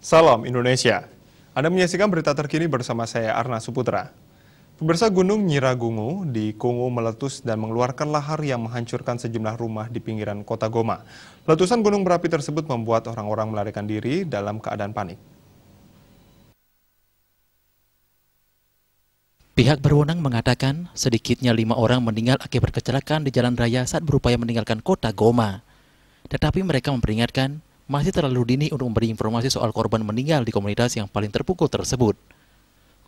Salam Indonesia. Anda menyaksikan berita terkini bersama saya Arna Suputra. Pemirsa Gunung Nyiragungu di Kongo meletus dan mengeluarkan lahar yang menghancurkan sejumlah rumah di pinggiran kota Goma. Letusan gunung berapi tersebut membuat orang-orang melarikan diri dalam keadaan panik. Pihak berwenang mengatakan sedikitnya lima orang meninggal akibat kecelakaan di jalan raya saat berupaya meninggalkan kota Goma. Tetapi mereka memperingatkan masih terlalu dini untuk memberi informasi soal korban meninggal di komunitas yang paling terpukul tersebut.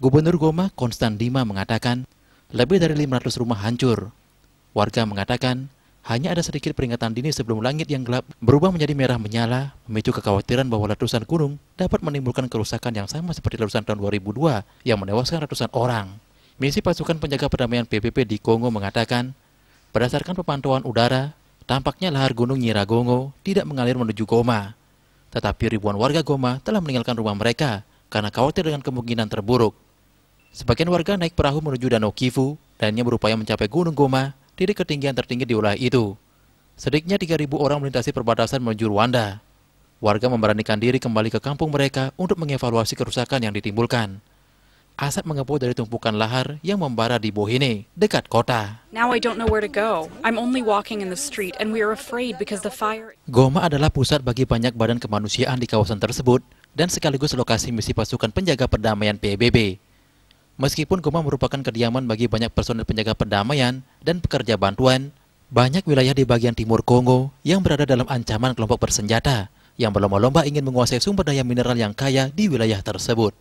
Gubernur Goma Konstan Dima mengatakan, lebih dari 500 rumah hancur. Warga mengatakan, hanya ada sedikit peringatan dini sebelum langit yang gelap berubah menjadi merah menyala, memicu kekhawatiran bahwa letusan gunung dapat menimbulkan kerusakan yang sama seperti letusan tahun 2002 yang menewaskan ratusan orang. Misi pasukan penjaga perdamaian PBB di Kongo mengatakan, berdasarkan pemantauan udara, Tampaknya lahar gunung Nyiragongo tidak mengalir menuju Goma. Tetapi ribuan warga Goma telah meninggalkan rumah mereka karena khawatir dengan kemungkinan terburuk. Sebagian warga naik perahu menuju Danau Kivu dan yang berupaya mencapai Gunung Goma di ketinggian tertinggi di wilayah itu. Sedikitnya 3.000 orang melintasi perbatasan menuju Rwanda. Warga memberanikan diri kembali ke kampung mereka untuk mengevaluasi kerusakan yang ditimbulkan. Asap mengepul dari tumpukan lahar yang membara di Bohine, dekat kota. Now I don't know where to go. I'm only walking in the street and we are afraid because the fire... Goma adalah pusat bagi banyak badan kemanusiaan di kawasan tersebut dan sekaligus lokasi misi pasukan penjaga perdamaian PBB. Meskipun Goma merupakan kediaman bagi banyak personel penjaga perdamaian dan pekerja bantuan, banyak wilayah di bagian timur Kongo yang berada dalam ancaman kelompok bersenjata yang berlomba-lomba ingin menguasai sumber daya mineral yang kaya di wilayah tersebut.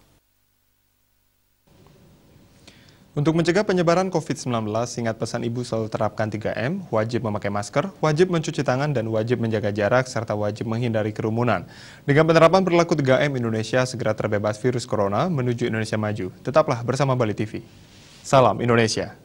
Untuk mencegah penyebaran COVID-19, ingat pesan Ibu selalu terapkan 3M, wajib memakai masker, wajib mencuci tangan, dan wajib menjaga jarak, serta wajib menghindari kerumunan. Dengan penerapan berlaku 3M, Indonesia segera terbebas virus corona menuju Indonesia maju. Tetaplah bersama Bali TV. Salam Indonesia.